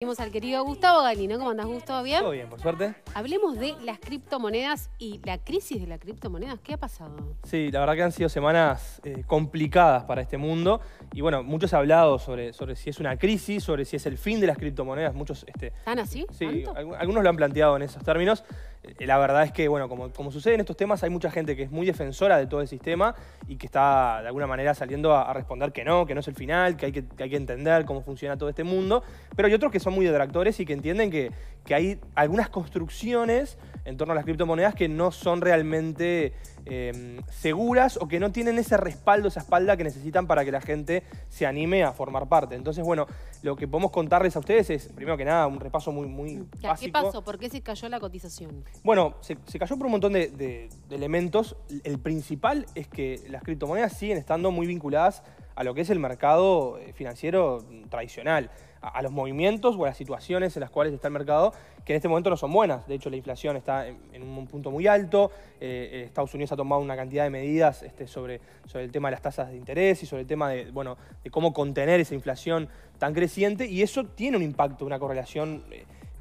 Vimos al querido Gustavo Galino. ¿Cómo andas, Gustavo? ¿Bien? Todo bien, por suerte. Hablemos de las criptomonedas y la crisis de las criptomonedas. ¿Qué ha pasado? Sí, la verdad que han sido semanas eh, complicadas para este mundo. Y bueno, muchos ha hablado sobre, sobre si es una crisis, sobre si es el fin de las criptomonedas. Muchos, este, ¿Están así? Sí, algunos lo han planteado en esos términos. Eh, la verdad es que, bueno, como, como, sucede en estos temas, hay mucha gente que es muy defensora de todo el sistema y que está de alguna manera saliendo a, responder que no, que no es el final, que hay que, entender cómo funciona todo este mundo. Pero hay otros que son muy detractores y que entienden que, hay algunas construcciones en torno a las criptomonedas que no son realmente eh, seguras o que no tienen ese respaldo, esa espalda que necesitan para que la gente se anime a formar parte. Entonces, bueno, lo que podemos contarles a ustedes es, primero que nada, un repaso muy, muy ¿Qué pasó? ¿Por qué se cayó la cotización? Bueno, se, cayó por un montón de, elementos. El principal es que las criptomonedas siguen estando muy vinculadas a lo que es el mercado eh, financiero mm, tradicional, a, los movimientos o a las situaciones en las cuales está el mercado, que en este momento no son buenas. De hecho, la inflación está en, un punto muy alto. Eh, eh, Estados Unidos ha tomado una cantidad de medidas este, sobre, sobre el tema de las tasas de interés y sobre el tema de, bueno, de cómo contener esa inflación tan creciente. Y eso tiene un impacto, una correlación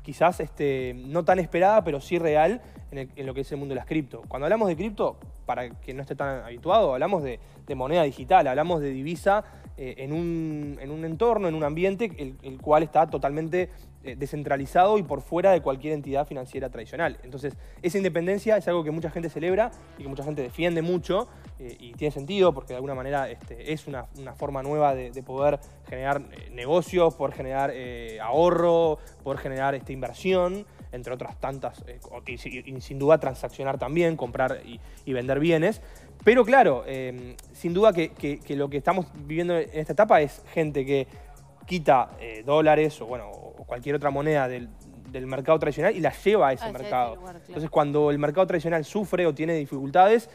quizás este, no tan esperada, pero sí real en, lo que es el mundo de las cripto. Cuando hablamos de cripto, para que no esté tan habituado, hablamos de, moneda digital, hablamos de divisa eh, en, un, entorno, en un ambiente, el, cual está totalmente eh, descentralizado y por fuera de cualquier entidad financiera tradicional. Entonces, esa independencia es algo que mucha gente celebra y que mucha gente defiende mucho eh, y tiene sentido porque de alguna manera este, es una, forma nueva de, poder generar negocios, poder generar ahorro, poder generar este, inversión entre otras tantas, eh, y, sin duda transaccionar también, comprar y, vender bienes. Pero claro, em, sin duda que, lo que estamos viviendo en esta etapa es gente que quita eh, dólares o, bueno, cualquier otra moneda del, mercado tradicional y la lleva a ese mercado. Entonces, cuando el mercado tradicional sufre o tiene dificultades,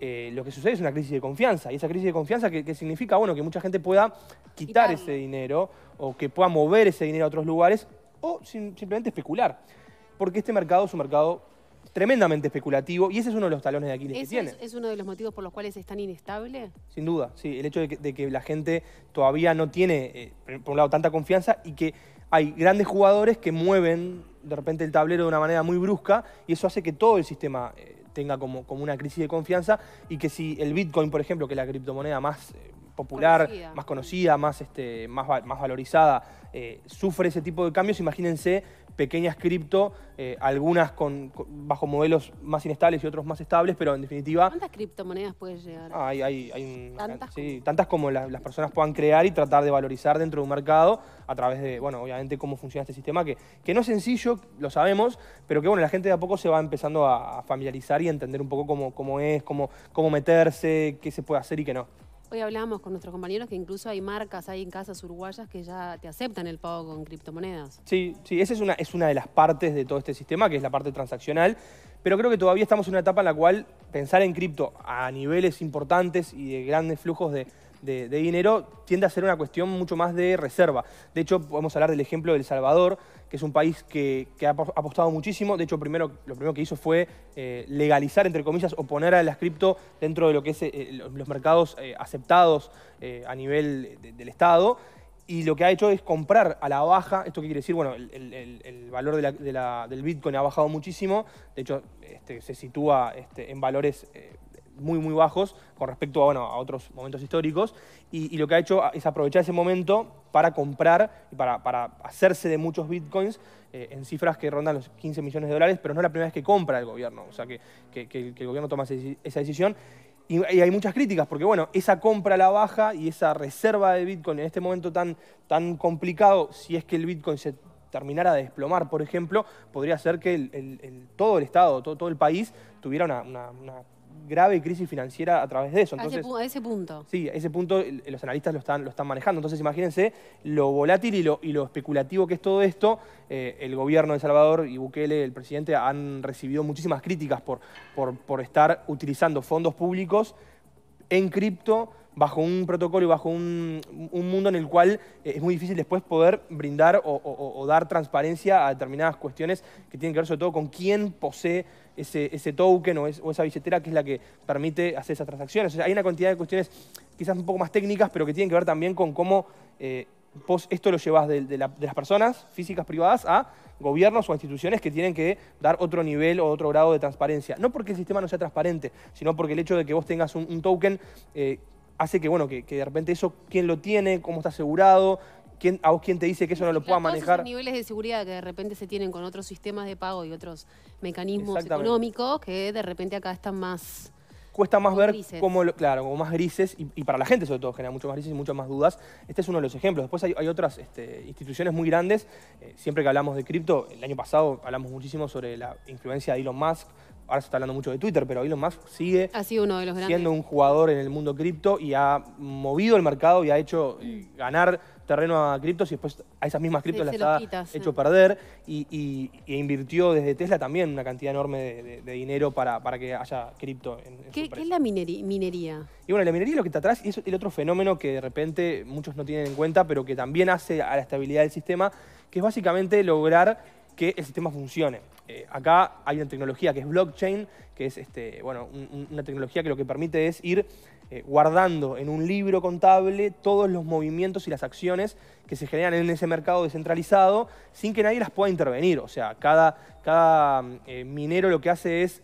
eh, lo que sucede es una crisis de confianza. Y esa crisis de confianza que, significa, bueno, que mucha gente pueda quitar ese dinero o que pueda mover ese dinero a otros lugares o simplemente especular porque este mercado es un mercado tremendamente especulativo y ese es uno de los talones de Aquiles que tiene. Es, uno de los motivos por los cuales es tan inestable? Sin duda, sí. El hecho de que, la gente todavía no tiene, eh, por un lado, tanta confianza y que hay grandes jugadores que mueven de repente el tablero de una manera muy brusca y eso hace que todo el sistema eh, tenga como, una crisis de confianza y que si el Bitcoin, por ejemplo, que es la criptomoneda más... Eh, popular, más conocida, más, este, más, valorizada, eh, sufre ese tipo de cambios, imagínense pequeñas cripto, eh, algunas con, bajo modelos más inestables y otros más estables, pero en definitiva... ¿Cuántas criptomonedas puedes llegar? Ah, hay, un, ¿Tantas? Sí, tantas como las personas puedan crear y tratar de valorizar dentro de un mercado a través de, bueno, obviamente cómo funciona este sistema, que, que no es sencillo, lo sabemos, pero que bueno, la gente de a poco se va empezando a, familiarizar y entender un poco cómo, cómo es, cómo, cómo meterse, qué se puede hacer y qué no. Hoy hablamos con nuestros compañeros que incluso hay marcas, hay en casas uruguayas que ya te aceptan el pago con criptomonedas. Sí, sí, esa es una, es una de las partes de todo este sistema, que es la parte transaccional, pero creo que todavía estamos en una etapa en la cual pensar en cripto a niveles importantes y de grandes flujos de, de, dinero tiende a ser una cuestión mucho más de reserva. De hecho, podemos hablar del ejemplo de El Salvador, que es un país que, ha apostado muchísimo. De hecho, primero, lo primero que hizo fue eh, legalizar, entre comillas, o poner a las cripto dentro de lo que es eh, los mercados eh, aceptados a nivel del Estado y lo que ha hecho es comprar a la baja, esto qué quiere decir, bueno, el, valor del Bitcoin ha bajado muchísimo, de hecho este, se sitúa este, en valores muy, muy bajos con respecto a, bueno, a otros momentos históricos. Y, lo que ha hecho es aprovechar ese momento para comprar y para, hacerse de muchos bitcoins eh, en cifras que rondan los 15 millones de dólares, pero no es la primera vez que compra el gobierno, o sea, que, que, el gobierno toma esa decisión. Y, hay muchas críticas, porque bueno, esa compra a la baja y esa reserva de Bitcoin en este momento tan, tan complicado, si es que el Bitcoin se terminara de desplomar, por ejemplo, podría ser que el, todo el Estado, todo, todo el país tuviera una grave crisis financiera a través de eso. a ese, punto. Sí, a ese punto los analistas lo están, lo están manejando. Entonces imagínense lo volátil y lo, y lo especulativo que es todo esto. Eh, el gobierno de Salvador y Bukele, el presidente, han recibido muchísimas críticas por, por, por estar utilizando fondos públicos en cripto bajo un protocolo y bajo un, mundo en el cual eh, es muy difícil después poder brindar o, dar transparencia a determinadas cuestiones que tienen que ver sobre todo con quién posee ese, token o, esa billetera que es la que permite hacer esas transacciones. hay una cantidad de cuestiones quizás un poco más técnicas, pero que tienen que ver también con cómo eh, esto lo llevas de, las personas físicas privadas a gobiernos o instituciones que tienen que dar otro nivel o otro grado de transparencia. No porque el sistema no sea transparente, sino porque el hecho de que vos tengas un, token eh, hace que, bueno, que, de repente eso, quién lo tiene, cómo está asegurado, quién, a vos quién te dice que eso no lo pueda manejar. Los niveles de seguridad que de repente se tienen con otros sistemas de pago y otros mecanismos económicos que de repente acá están más cuesta más ver como claro, como más grises, y, para la gente sobre todo genera mucho más grises y muchas más dudas. Este es uno de los ejemplos. Después hay, otras este, instituciones muy grandes. Eh, siempre que hablamos de cripto, el año pasado hablamos muchísimo sobre la influencia de Elon Musk ahora se está hablando mucho de Twitter, pero Elon más sigue siendo un jugador en el mundo cripto y ha movido el mercado y ha hecho eh, ganar terreno a criptos y después a esas mismas criptos las ha hecho perder y, invirtió desde Tesla también una cantidad enorme de, dinero para, para, que haya cripto. En, en ¿Qué, ¿Qué, es la minería? Y bueno, la minería es lo que está atrás es el otro fenómeno que de repente muchos no tienen en cuenta, pero que también hace a la estabilidad del sistema, que es básicamente lograr que el sistema funcione. Eh, acá hay una tecnología que es blockchain, que es este, bueno, una tecnología que lo que permite es ir eh, guardando en un libro contable todos los movimientos y las acciones que se generan en ese mercado descentralizado sin que nadie las pueda intervenir. O sea, cada, cada eh, minero lo que hace es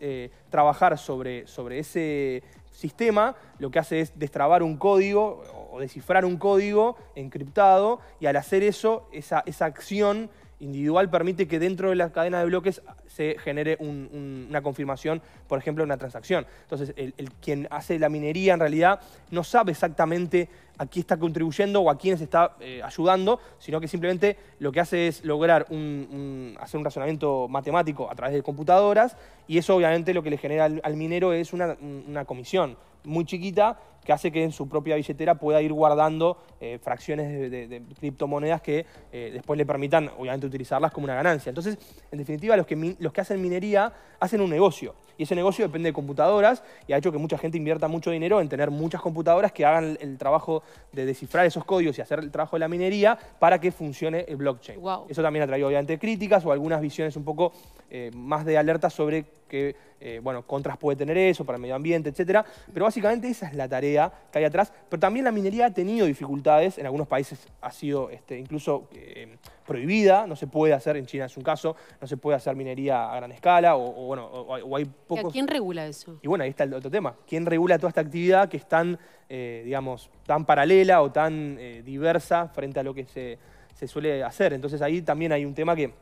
trabajar sobre, sobre ese sistema, lo que hace es destrabar un código o descifrar un código encriptado y al hacer eso, esa, esa acción individual permite que dentro de la cadena de bloques se genere una confirmación, por ejemplo, una transacción. Entonces, el, quien hace la minería en realidad no sabe exactamente aquí está contribuyendo o a quiénes está eh, ayudando, sino que simplemente lo que hace es lograr un, hacer un razonamiento matemático a través de computadoras y eso obviamente lo que le genera al, minero es una, comisión muy chiquita que hace que en su propia billetera pueda ir guardando eh, fracciones de, criptomonedas que eh, después le permitan obviamente utilizarlas como una ganancia. Entonces, en definitiva, los que, hacen minería hacen un negocio y ese negocio depende de computadoras y ha hecho que mucha gente invierta mucho dinero en tener muchas computadoras que hagan el trabajo de descifrar esos códigos y hacer el trabajo de la minería para que funcione el blockchain. Eso también ha traído obviamente críticas o algunas visiones un poco eh, más de alerta sobre que eh, bueno, contras puede tener eso para el medio ambiente, etcétera. Pero básicamente esa es la tarea que hay atrás. Pero también la minería ha tenido dificultades, en algunos países ha sido este, incluso eh, prohibida, no se puede hacer, en China es un caso, no se puede hacer minería a gran escala, o, bueno, o, hay pocos... ¿Y ¿Quién regula eso? Y bueno, ahí está el otro tema. ¿Quién regula toda esta actividad que es tan, eh, digamos, tan paralela o tan diversa frente a lo que se suele hacer? Entonces ahí también hay un tema que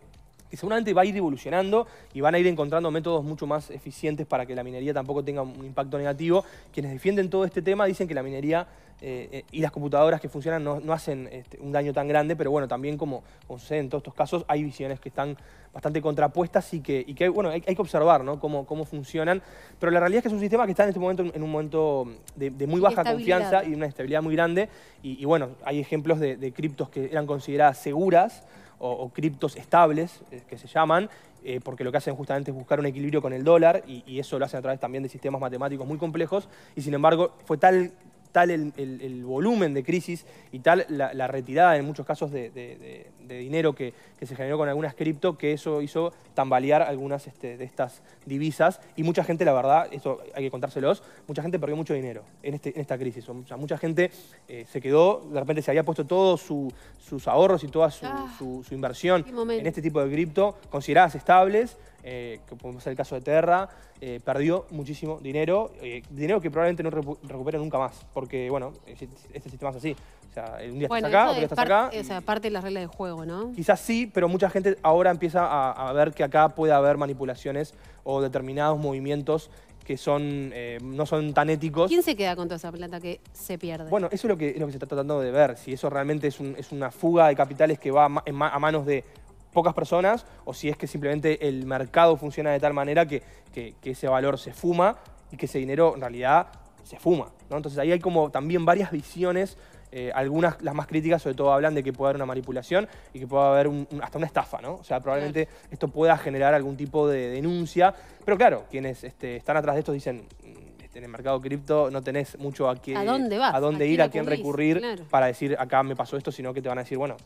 que seguramente va a ir evolucionando y van a ir encontrando métodos mucho más eficientes para que la minería tampoco tenga un impacto negativo. Quienes defienden todo este tema dicen que la minería eh, eh, y las computadoras que funcionan no, hacen este, un daño tan grande, pero bueno, también como, sucede en todos estos casos, hay visiones que están bastante contrapuestas y que, bueno, hay, que observar cómo, funcionan. Pero la realidad es que es un sistema que está en este momento en un momento de, muy baja confianza y una estabilidad muy grande. Y, bueno, hay ejemplos de criptos que eran consideradas seguras o, criptos estables, eh, que se llaman, eh, porque lo que hacen justamente es buscar un equilibrio con el dólar y, y, eso lo hacen a través también de sistemas matemáticos muy complejos y sin embargo fue tal tal el, volumen de crisis y tal la, retirada en muchos casos de, dinero que, se generó con algunas cripto que eso hizo tambalear algunas este, de estas divisas y mucha gente, la verdad, eso hay que contárselos, mucha gente perdió mucho dinero en, este, esta crisis. O sea, mucha gente eh, se quedó, de repente se había puesto todos sus ahorros y toda su, ah. su inversión en este tipo de cripto consideradas estables eh, que podemos ser el caso de Terra, eh, perdió muchísimo dinero, eh, dinero que probablemente no recupera recupere nunca más, porque bueno, este sistema es así. O sea, un día estás acá, otro día estás acá. O sea, parte de las reglas de juego, ¿no? Quizás sí, pero mucha gente ahora empieza a, ver que acá puede haber manipulaciones o determinados movimientos que son, no son tan éticos. ¿Quién se queda con toda esa plata que se pierde? Bueno, eso es lo que, se está tratando de ver, si eso realmente es, una fuga de capitales que va a manos de pocas personas o si es que simplemente el mercado funciona de tal manera que, ese valor se fuma y que ese dinero en realidad se fuma. ¿no? Entonces ahí hay como también varias visiones, eh, algunas las más críticas sobre todo hablan de que puede haber una manipulación y que puede haber hasta una estafa, ¿no? O sea, probablemente esto pueda generar algún tipo de denuncia, pero claro, quienes este, están atrás de esto dicen, mm, este, en el mercado cripto no tenés mucho a, quién ¿A dónde vas? A dónde ir, a quién recurrir para decir acá me pasó esto, sino que te van a decir, bueno,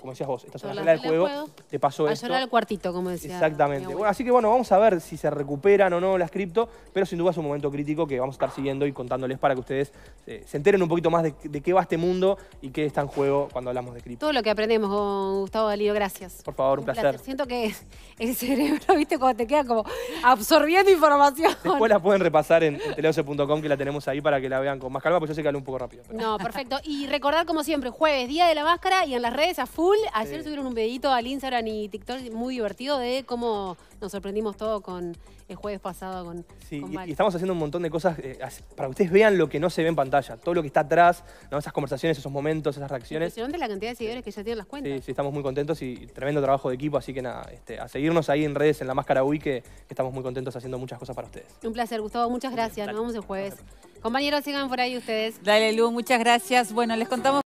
como decías vos, esta es la regla del juego, te pasó esto. al cuartito, como decías. Exactamente. así que bueno, vamos a ver si se recuperan o no las cripto, pero sin duda es un momento crítico que vamos a estar siguiendo y contándoles para que ustedes eh, se enteren un poquito más de, qué va este mundo y qué está en juego cuando hablamos de cripto. Todo lo que aprendemos oh, Gustavo Dalío, gracias. Por favor, un, placer. Siento que el cerebro, viste, cuando te queda como absorbiendo información. Después la pueden repasar en, teleoce.com que la tenemos ahí para que la vean con más calma, porque yo sé que hablo un poco rápido. No, perfecto. Y recordar como siempre, jueves, Día de la Máscara y en las redes full. Ayer subieron un pedito al Instagram y TikTok muy divertido de cómo nos sorprendimos todo con el jueves pasado con. Sí, y, estamos haciendo un montón de cosas eh, para que ustedes vean lo que no se ve en pantalla, todo lo que está atrás, esas conversaciones, esos momentos, esas reacciones. Impresionante la cantidad de seguidores que ya tienen las cuentas. Sí, sí, estamos muy contentos y tremendo trabajo de equipo, así que nada, este, a seguirnos ahí en redes en la máscara UI que, estamos muy contentos haciendo muchas cosas para ustedes. Un placer, Gustavo, muchas gracias. nos vemos el jueves. Compañeros, sigan por ahí ustedes. Dale, Lu, muchas gracias. Bueno, les contamos.